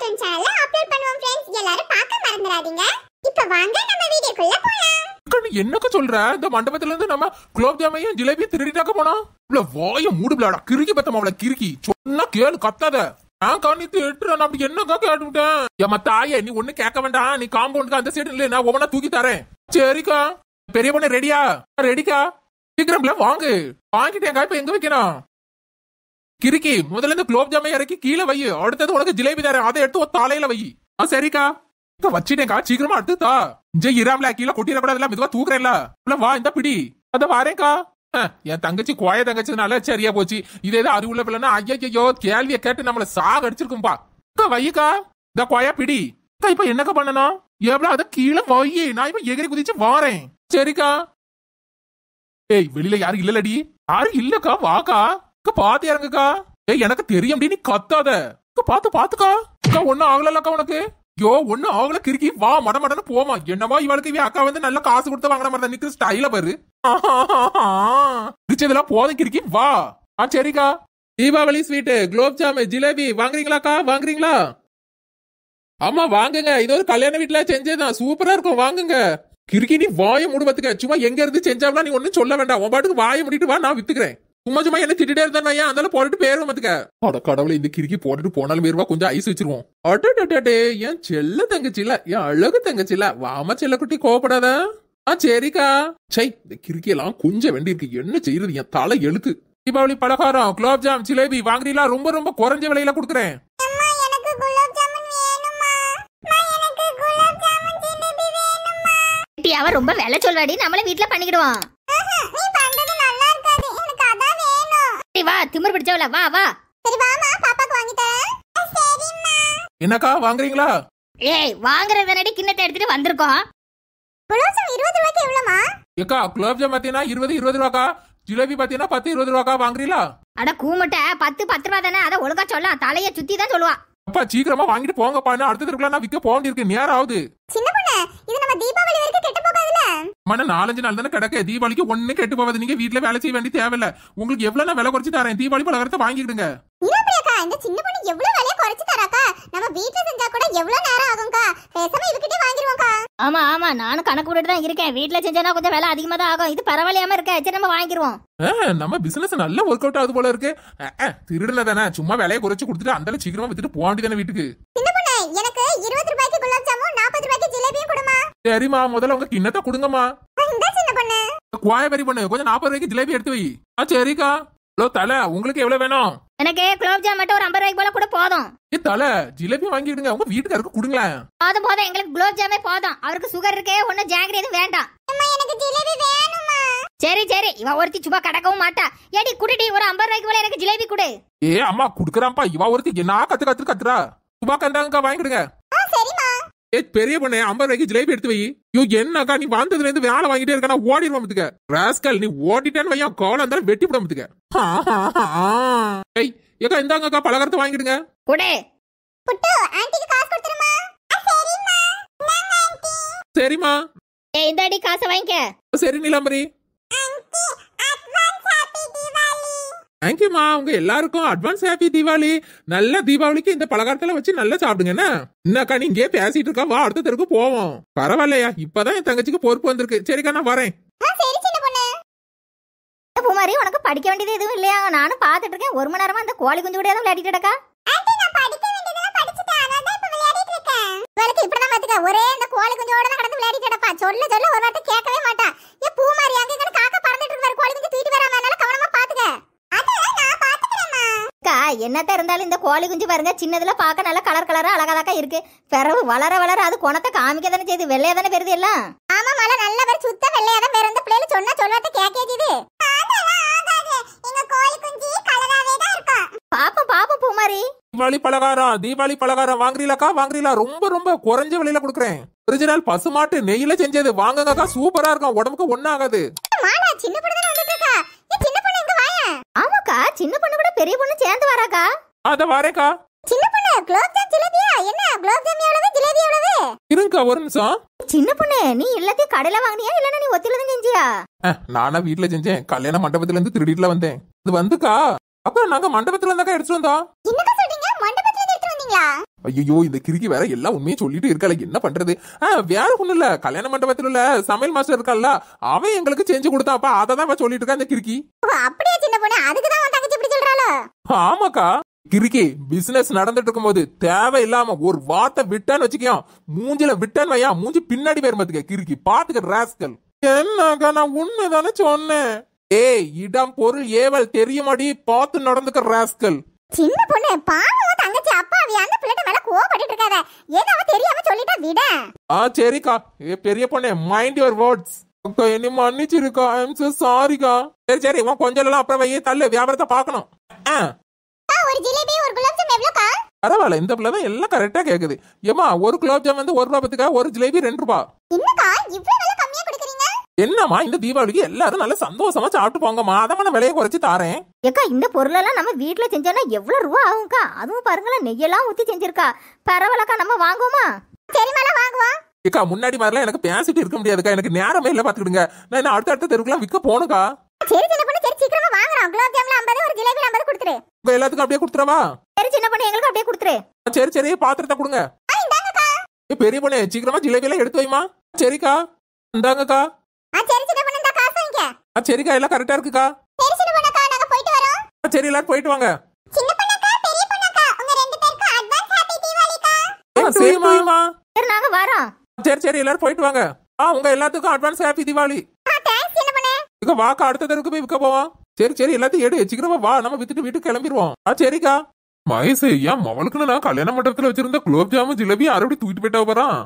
Cartoon சேனல்ல upload பண்ணுவோம் friends எல்லாரும் பார்க்க மறந்துடாதீங்க இப்போ வாங்க நம்ம வீடியோக்குள்ள போலாம் என்னக்கு சொல்ற இந்த மண்டபத்துல இருந்து நம்ம குலோப் ஜாமையும் ஜிலேபியும் திருடிட்டாக்க போனோம் இவ்வளவு வாய மூடுபிளாடா கிறுக்கி பத்தம் அவளை கிறுக்கி சொன்னா கேளு கத்தாத நான் கவனித்து எட்டுறேன் அப்படி என்னக்கா கேட்டுவிட்டேன் ஏமா தாயே நீ ஒண்ணு கேட்க வேண்டாம் நீ காம்பவுண்டுக்கு அந்த சைடு இல்ல நான் ஒவ்வொன்னா தூக்கி தரேன் சரிக்கா பெரிய பொண்ணு ரெடியா ரெடிக்கா சீக்கிரம்ல வாங்கு வாங்கிட்டேன் இப்ப எங்க வைக்கணும் கிறுக்கி முதல்ல இந்த குலோப் ஜாமை இறக்கி கீழே வை அடுத்தது உனக்கு ஜிலேபி தரேன் அதை எடுத்து ஒரு தலையில வை சரிக்கா வச்சிட்டேக்கா சீக்கிரமா எடுத்து தா இஞ்சே இராமல கீழே கொட்டிடக்கூடாதுல மெதுவா தூக்குறேன்ல வா இந்த பிடி அத வாரேக்கா என் தங்கச்சி கோய தங்கச்சதுனால சரியா போச்சு இதே ஏதோ அறிவுள்ள பிள்ளைன்னா ஐயோ கேள்விய கேட்டு நம்மள சாக அடிச்சிருக்கும்பா வையக்கா இந்த கோயா பிடி இப்ப என்னக்கா பண்ணனும் எவ்வளவு அத கீழே வையே நான் இப்ப எகிரி குதிச்சு வாரேன் சரிக்கா ஏய் வெளியில யாரும் இல்லடி யாரும் இல்லக்கா வாக்கா பாத்து இறங்குக்கா ஏய் எனக்கு தெரியும் அப்படின்னு கத்தாத பாத்து பாத்துக்கா அக்கா ஒன்னும் ஆகலக்கா உனக்கு யோ ஒண்ணு அவங்கள கிறுக்கி வா மட மடன்னு போமா என்னவா இவளுக்கு இவன் அக்கா வந்து நல்ல காசு கொடுத்து வாங்கின மாதிரி நிக்கு ஸ்டைல பாரு இதெல்லாம் போதும் கிறுக்கி வா ஆ சரிக்கா தீபாவளி ஸ்வீட்டு குலோப் ஜாமு ஜிலேபி வாங்குறீங்களாக்கா வாங்குறீங்களா ஆமா வாங்குங்க இது ஒரு கல்யாண வீட்டுல செஞ்சதுதான் சூப்பரா இருக்கும் வாங்குங்க கிறுக்கி நீ வாய முடுபத்துக்க சும்மா எங்க இருந்து செஞ்சாவா நீ ஒன்னும் சொல்ல வேண்டாம் உன் பாட்டுக்கு வாய முடிட்டு வா நான் வித்துக்கிறேன் சும்மா சும்மா என்ன திட்டே இருந்தா ஏன் அதெல்லாம் போட்டுட்டு போயிடும் பாத்துக்க அட கடவுளை இந்த கிறுக்கி போட்டுட்டு போனாலும் வேறுவா கொஞ்சம் ஐஸ் வச்சிருவோம் அடடே என் செல்ல தங்கச்சில என் அழகு தங்கச்சில வாமா செல்ல குட்டி கோவப்படாத ஆ சரிக்கா சை இந்த கிறுக்கியெல்லாம் கொஞ்சம் வேண்டி இருக்கு என்ன செய்யறது என் தலை எழுத்து தீபாவளி பலகாரம் குலோப்ஜாம் ஜிலேபி வாங்குறீங்களா ரொம்ப ரொம்ப குறைஞ்ச விலையில கொடுக்குறேன் அவன் ரொம்ப வேலை சொல்வாடி நம்மள வீட்டுல பண்ணிக்கிடுவான் திமிர் பிடிச்சவள வா வா சரி வாமா பாப்பாக்கு வாங்கிட்டேன் சரிம்மா என்னக்கா வாங்குறீங்களா ஏய் வாங்குற வேணடி கிண்ணத்தை எடுத்துட்டு வந்திருக்கோம் குலோப்ஜாம் இருபது ரூபாய்க்கு எவ்வளவுமா ஏக்கா குலோப்ஜாம் பார்த்தீங்கன்னா இருபது இருபது ரூபாக்கா ஜிலேபி பார்த்தீங்கன்னா பத்து இருபது ரூபாக்கா வாங்குறீங்களா அட கூமட்ட பத்து பத்து ரூபா தானே அதை ஒழுங்கா சொல்ல தலையை சுத்தி தான் சொல்லுவா அப்பா சீக்கிரமா வாங்கிட்டு போங்கப்பா அடுத்த திருக்குள்ள நான் விக்க போக வேண்டியிருக்கு நேரம் ஆகுது சின்ன பொண்ணு இது நம்ம தீபாவளி வரைக்கும் கெட்ட மன நாலஞ்சு நாள் தானே கிடக்கு தீபாவளிக்கு ஒண்ணு கெட்டு போவாது நீங்க வீட்டுல வேலை செய்ய வேண்டிய தேவையில்ல உங்களுக்கு எவ்வளவு நான் விலை குறைச்சு தரேன் தீபாவளி பலகாரத்தை வாங்கிடுங்க சின்ன எவ்வளவு நேரம் ஆகும்க்கா ஆமா ஆமா நானும் கணக்கு தான் வீட்டுல கொஞ்சம் அதிகமா தான் ஆகும் இது பரவாயில்லையாம நம்ம பிசினஸ் நல்ல ஒர்க் அவுட் ஆகுது போல இருக்கு சும்மா குறைச்சு வித்துட்டு வீட்டுக்கு எனக்கு சரிம்மா முதல்ல உங்க கிண்ணத்தை கொடுங்கம்மா குவாய பெரிய பொண்ணு கொஞ்சம் நாற்பது ரூபாய்க்கு ஜிலேபி எடுத்து வை ஆ சரிக்கா ஹலோ தலை உங்களுக்கு எவ்வளவு வேணும் எனக்கு குலோப் ஜாம் மட்டும் ஒரு ஐம்பது ரூபாய்க்கு போல கூட போதும் ஏ தலை ஜிலேபி வாங்கிடுங்க உங்க வீட்டுக்காருக்கு கொடுங்களேன் போதும் போதும் எங்களுக்கு குலோப் ஜாமே போதும் அவருக்கு சுகர் இருக்கே ஒன்னும் ஜாங்கிரி எதுவும் வேண்டாம் எனக்கு ஜிலேபி வேணுமா சரி சரி இவ ஒருத்தி சும்மா கடக்கவும் மாட்டா ஏடி குடிடி ஒரு ஐம்பது ரூபாய்க்கு போல எனக்கு ஜிலேபி கொடு ஏ அம்மா குடுக்குறான்ப்பா இவ ஒருத்தி என்ன கத்து கத்து கத்துறா சும்மா கந்தாங்கக்கா வாங்கிடுங்க ஏ பெரிய பண்ணே ஐம்பது ரூபாய்க்கு ஜிலேபி எடுத்து வை ஐயோ என்னக்கா நீ வந்ததுல இருந்து வேலை வாங்கிட்டே இருக்கா ஓடிடுவோம் பத்துக்க ராஸ்கல் நீ ஓடிட்டேன்னு வையா கோலம் இருந்தாலும் வெட்டி விட பத்துக்க ஏக்கா இந்தாங்கக்கா பலகாரத்தை வாங்கிடுங்க குடே புட்டு ஆன்ட்டிக்கு காசு கொடுத்துருமா சரிம்மா ஏய் இந்த அடி காசை வாங்கிக்க சரி ஆன்ட்டி தேங்க்யூமா உங்க எல்லாருக்கும் அட்வான்ஸ் ஹாப்பி தீபாவளி நல்ல தீபாவளிக்கு இந்த பலகாரத்துல வச்சு நல்லா சாப்பிடுங்க என்னக்கா நீங்க பேசிட்டு இருக்கா வா அடுத்த தெருக்கு போவோம் பரவாயில்லையா இப்பதான் என் தங்கச்சிக்கு பொறுப்பு வந்திருக்கு சரிக்கா நான் வரேன் உனக்கு படிக்க வேண்டியது எதுவும் இல்லையா நானும் பாத்துட்டு இருக்கேன் ஒரு மணி நேரமா அந்த கோழி குஞ்சு கூட விளையாடிட்டு கிடக்கா என்னத்த இருந்தாலும் இந்த கோழி குஞ்சு பாருங்க சின்னதுல பார்க்க நல்லா கலர் கலரா அழகாதாக்கா இருக்கு பிறவு வளர வளர அது குணத்தை காமிக்க தானே செய்யுது வெள்ளையா தானே பெறுது எல்லாம் ஆமா மழை நல்ல பேர் சுத்த வெள்ளையா தான் பேர் அந்த பிள்ளைல சொன்னா சொல்வாத கேக்கே இது பாப்போம் பூமாரி தீபாவளி பலகாரம் தீபாவளி பலகாரம் வாங்குறீங்களா வாங்குறீங்களா ரொம்ப ரொம்ப குறைஞ்ச விலையில கொடுக்குறேன் ஒரிஜினல் பசுமாட்டு நெய்யில செஞ்சது வாங்குங்கக்கா சூப்பரா இருக்கும் உடம்புக்கு ஒன்னாகாது என்னக்கா சின்ன பொண்ணு கூட பெரிய பொண்ணு சேர்ந்து வராக்கா அத வரேக்கா சின்ன பொண்ணு குலோப் ஜாம் ஜிலேபியா என்ன குலோப் ஜாம் எவ்வளவு ஜிலேபி எவ்வளவு இருங்கக்கா ஒரு நிமிஷம் சின்ன பொண்ணு நீ எல்லாத்தையும் கடையில வாங்குனியா இல்லனா நீ ஒத்தில தான் செஞ்சியா நானா வீட்ல செஞ்சேன் கல்யாண மண்டபத்துல இருந்து திருடிட்டுல வந்தேன் இது வந்துக்கா அப்புறம் நாங்க மண்டபத்துல இருந்தாக்கா எடுத்து வந்தோம் என்னக்கா வந்துட்டீங்களா ஐயோ இந்த கிறுக்கி வேற எல்லாம் உண்மையும் சொல்லிட்டு இருக்கல என்ன பண்றது வேற ஒண்ணும் இல்ல கல்யாண மண்டபத்துல உள்ள சமையல் மாஸ்டர் இருக்கல்ல அவன் எங்களுக்கு செஞ்சு கொடுத்தாப்பா அதை தான் சொல்லிட்டு இருக்கா இந்த கிறுக்கி அப்படியே சின்ன பொண்ணு அதுக்கு தான் தங்கச்சி இப்படி சொல்றாளோ ஆமாக்கா கிறுக்கி பிசினஸ் நடந்துட்டு இருக்கும்போது தேவையில்லாம ஒரு வார்த்தை விட்டான்னு வச்சுக்கோ மூஞ்சில விட்டான்னு வையா மூஞ்சி பின்னாடி பேர் கிறுக்கி பாத்துக்க ராஸ்கல் என்னக்கா நான் உண்மைதானே சொன்னேன் ஏய் இடம் பொருள் ஏவல் தெரியும் தெரியுமாடி பார்த்து நடந்துக்க ராஸ்கல் சின்ன பொண்ணு பாவம் தங்கச்சி அப்பாவி அந்த பிள்ளைட்ட மேல கோவப்பட்டு இருக்காத அவ தெரியாம சொல்லிட்டா விட ஆ சரிக்கா பெரிய பொண்ணு மைண்ட் யுவர் வேர்ட்ஸ் அக்கா என்ன மன்னிச்சிருக்கா ஐ அம் சோ சாரிக்கா சரி சரி உன் கொஞ்சம் எல்லாம் அப்புறம் வையே தள்ளு வியாபாரத்தை பார்க்கணும் ஒரு ஜிலேபி ஒரு குலாப் ஜாம் கா பரவாயில்ல இந்த பிள்ளை தான் எல்லாம் கரெக்டா கேக்குது ஏமா ஒரு குலாப் ஜாம் வந்து ஒரு ரூபா பத்துக்கா ஒரு ஜிலேபி ரெண்டு ரூபா என்னக்கா இவ்வளவு என்னம்மா இந்த தீபாவளிக்கு எல்லாரும் நல்ல சந்தோஷமா சாப்பிட்டு போங்கம்மா அதமான விலையை குறைச்சு தாரேன் ஏக்கா இந்த பொருள் எல்லாம் நம்ம வீட்டுல செஞ்சோம்னா எவ்வளவு ரூபா ஆகும்க்கா அதுவும் பாருங்களேன் நெய்யெல்லாம் ஊத்தி செஞ்சிருக்கா பரவாயில்லக்கா நம்ம வாங்குவோமா சரிமாலாம் வாங்குவோம் ஏக்கா முன்னாடி மாதிரிலாம் எனக்கு பேசிட்டு இருக்க முடியாதுக்கா எனக்கு நேரமே இல்ல பாத்துக்கிடுங்க நான் அடுத்த அடுத்த தெருக்கெல்லாம் விற்க போனுக்கா சரி சின்ன பொண்ணு சரி சீக்கிரமா வாங்குறோம் குலாப் ஜாமுல ஐம்பது ஒரு ஜிலேபி ஐம்பது கொடுத்துரு உங்க எல்லாத்துக்கும் அப்படியே கொடுத்துறவா சரி சின்ன பொண்ணு எங்களுக்கு அப்படியே கொடுத்துரு சரி சரி பாத்திரத்தை கொடுங்க பெரிய பொண்ணு சீக்கிரமா ஜிலேபி எல்லாம் எடுத்து வைமா சரிக்கா இந்தாங்கக்கா சரிக்கா எல்லாம் சரி போயிட்டு சரிம்மா. சரி சரி எல்லாரும் வாங்க ஆ உங்க எல்லாத்துக்கும் அட்வான்ஸ் வாக்கா அடுத்த போய் போவோம் சரி சரி எல்லாத்தையும் எடு வா நம்ம வித்துட்டு வீட்டுக்கு கிளம்பிடுவோம் ஆ சரிக்கா மகேஷ் என் மவளுக்குன்னு நான் கல்யாண மண்டபத்துல வச்சிருந்த குலோப் ஜாமுன் ஜிலேபி யாரும் அப்படி தூக்கிட்டு போயிட்டா போறான்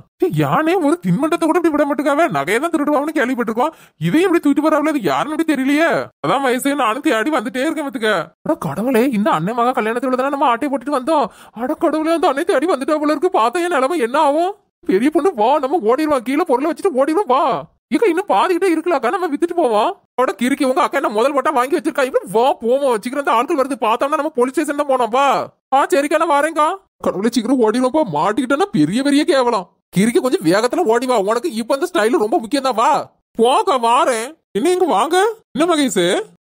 யானே ஒரு தின்பண்டத்தை கூட இப்படி விட மாட்டுக்காவே நகையை தான் திருடுவாங்கன்னு கேள்விப்பட்டிருக்கோம் இதையும் இப்படி தூக்கிட்டு போறாங்களே அது யாருன்னு அப்படி தெரியலையே அதான் வயசு நானும் தேடி வந்துட்டே இருக்கேன் பத்துக்க கடவுளே இந்த அண்ணன் மகா கல்யாணத்துல தானே நம்ம ஆட்டை போட்டுட்டு வந்தோம் அட கடவுளே வந்து அன்னை தேடி வந்துட்டா போல இருக்கு பார்த்தா என் நிலைமை என்ன ஆகும் பெரிய பொண்ணு வா நம்ம ஓடிடுவோம் கீழே பொருளை வச்சுட்டு ஓடிடுவோம் வா இங்க இன்னும் பாதிக்கிட்டே இருக்கலாக்கா நம்ம வித்துட்டு போவோம் அவட கிறுக்கி உங்க அக்கா என்ன முதல் போட்டா வாங்கி வச்சிருக்கா இப்படி வா போமா சீக்கிரம் ஆட்கள் வருது பார்த்தோம்னா நம்ம போலீஸ் ஸ்டேஷன் தான் போனோம்ப்பா ஆ சரிக்கா நான் வரேங்க்கா கடவுளை சீக்கிரம் ஓடிடும்ப்பா மாட்டிக்கிட்டோன்னா பெரிய பெரிய கேவலம் கிறுக்கி கொஞ்சம் வேகத்துல ஓடி வா உனக்கு இப்ப இந்த ஸ்டைல் ரொம்ப முக்கியம் தான் வா போக வாரேன் என்ன இங்க வாங்க என்ன மகேஷ்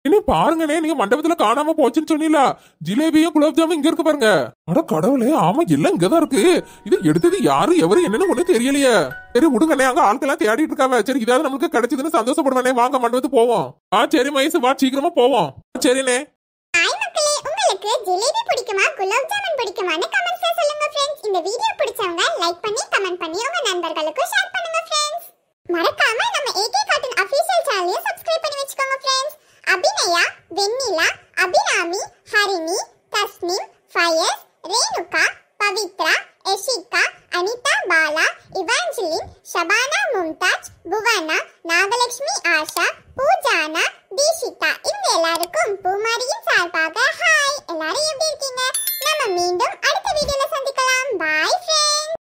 என்ன பாருங்களே நீங்க மண்டபத்துல காணாம போச்சுன்னு சொன்னீங்களா ஜிலேபியும் குலோப்ஜாமும் இங்க இருக்கு பாருங்க அட கடவுளே ஆமா எல்லாம் இங்கதான் இருக்கு இது எடுத்தது யாரு எவரு என்னன்னு ஒண்ணு தெரியலையே சரி விடுங்கண்ணே அங்க எல்லாம் தேடிட்டு இருக்காங்க சரி இதாவது நமக்கு கிடைச்சதுன்னு சந்தோஷப்படுவானே வாங்க மண்டபத்து போவோம் ஆ சரி மயசு வா சீக்கிரமா போவோம் சரிண்ணே ஜிலேபி பிடிக்குமா குலாப் ஜாமுன் பிடிக்குமான்னு கமெண்ட்ஸ்ல சொல்லுங்க ஃப்ரெண்ட்ஸ் இந்த வீடியோ பிடிச்சவங்க லைக் பண்ணி கமெண்ட் பண்ணி உங்க நண்பர்களுக்கு share Jessica Anitha Bala Evangeline Shabana Mumtaz Bhuvana Nagalakshmi Asha Poojana Dheeshitha இவங்க எல்லாருக்கும் பூமாரியின் சார்பாக ஹாய் எல்லாரும் எப்படி இருக்கீங்க நம்ம மீண்டும் அடுத்த வீடியோல சந்திக்கலாம் பாய் ஃப்ரெண்ட்ஸ்